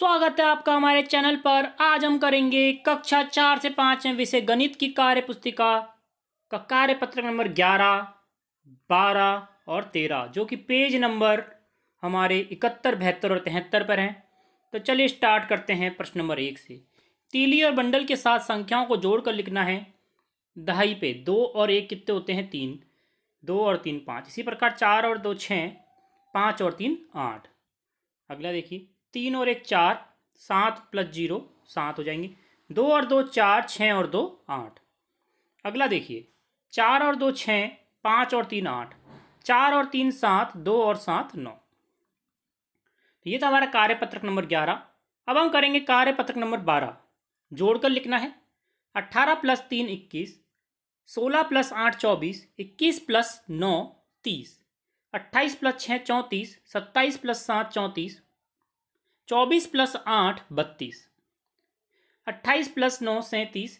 स्वागत है आपका हमारे चैनल पर आज हम करेंगे कक्षा चार से पाँच में विषय गणित की कार्य पुस्तिका का कार्य पत्रक नंबर ग्यारह बारह और तेरह जो कि पेज नंबर हमारे इकहत्तर बहत्तर और तिहत्तर पर हैं तो चलिए स्टार्ट करते हैं प्रश्न नंबर एक से तीली और बंडल के साथ संख्याओं को जोड़कर लिखना है दहाई पे दो और एक कितने होते हैं तीन दो और तीन पाँच इसी प्रकार चार और दो छः पाँच और तीन आठ अगला देखिए तीन और एक चार सात प्लस जीरो सात हो जाएंगे दो और दो चार छः और दो आठ अगला देखिए चार और दो छः पाँच और तीन आठ चार और तीन सात दो और सात नौ तो ये था हमारा कार्यपत्रक नंबर ग्यारह अब हम करेंगे कार्यपत्रक नंबर बारह जोड़कर लिखना है अट्ठारह प्लस तीन इक्कीस सोलह प्लस आठ चौबीस इक्कीस प्लस नौ तीस अट्ठाईस प्लस छः चौंतीस सत्ताईस प्लस सात चौंतीस चौबीस प्लस आठ बत्तीस अट्ठाईस प्लस नौ सैंतीस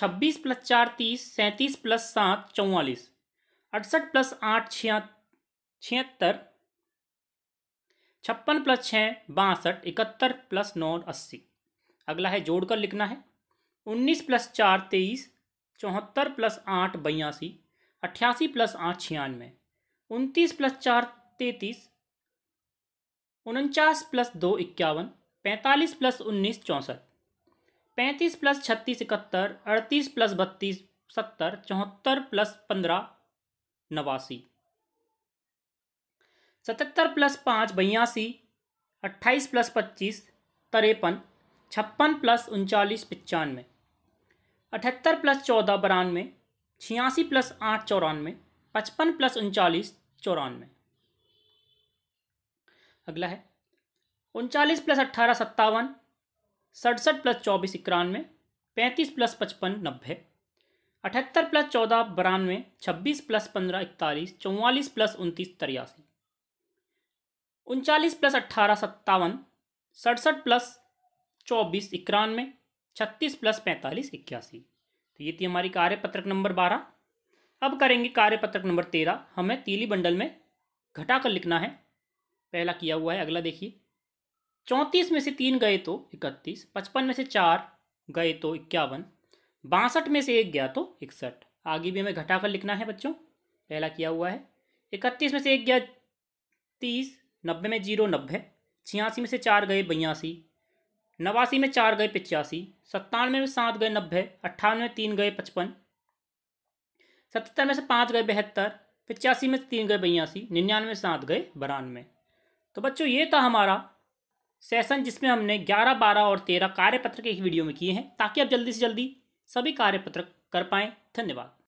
छब्बीस प्लस चार तीस सैंतीस प्लस सात चौवालीस अड़सठ प्लस आठ छिया छिहत्तर छप्पन प्लस छः बासठ इकहत्तर प्लस नौ अस्सी अगला है जोड़कर लिखना है उन्नीस प्लस चार तेईस चौहत्तर प्लस आठ बयासी अट्ठासी प्लस आठ छियानवे उनतीस प्लस चार तैंतीस उनचास प्लस दो इक्यावन पैंतालीस प्लस उन्नीस चौंसठ पैंतीस प्लस छत्तीस इकहत्तर अड़तीस प्लस बत्तीस सत्तर चौहत्तर प्लस पंद्रह नवासी सतहत्तर प्लस पाँच बयासी अट्ठाईस प्लस पच्चीस तिरपन छप्पन प्लस उनचालीस पचानवे अठहत्तर प्लस चौदह बरानवे छियासी प्लस आठ चौरानवे पचपन प्लस उनचालीस चौरानवे अगला है उनचालीस प्लस अट्ठारह सत्तावन सड़सठ प्लस चौबीस इक्यानवे पैंतीस प्लस पचपन नब्बे अठहत्तर प्लस चौदह बानवे छब्बीस प्लस पंद्रह इकतालीस चौवालीस प्लस उनतीस तिरासी उनचालीस प्लस अट्ठारह सत्तावन सड़सठ प्लस चौबीस इक्यानवे छत्तीस प्लस पैंतालीस इक्यासी तो ये थी हमारी कार्यपत्रक नंबर बारह अब करेंगे कार्यपत्रक नंबर तेरह हमें तीली बंडल में घटाकर लिखना है पहला किया हुआ है अगला देखिए चौंतीस में से तीन गए तो इकतीस पचपन में से चार गए तो इक्यावन बासठ में से एक गया तो इकसठ आगे भी हमें घटाकर लिखना है बच्चों पहला किया हुआ है इकतीस में से एक गया तीस नब्बे में जीरो नब्बे छियासी में से चार गए बयासी नवासी में चार गए पचासी सत्तानवे में सात गए नब्बे अट्ठानवे में तीन गए पचपन सतहत्तर में से पाँच गए बहत्तर पचासी में तीन गए बयासी निन्यानवे में सात गए बारानवे तो बच्चों ये था हमारा सेशन जिसमें हमने ग्यारह बारह और तेरह के एक वीडियो में किए हैं ताकि आप जल्दी से जल्दी सभी कार्यपत्र कर पाएँ धन्यवाद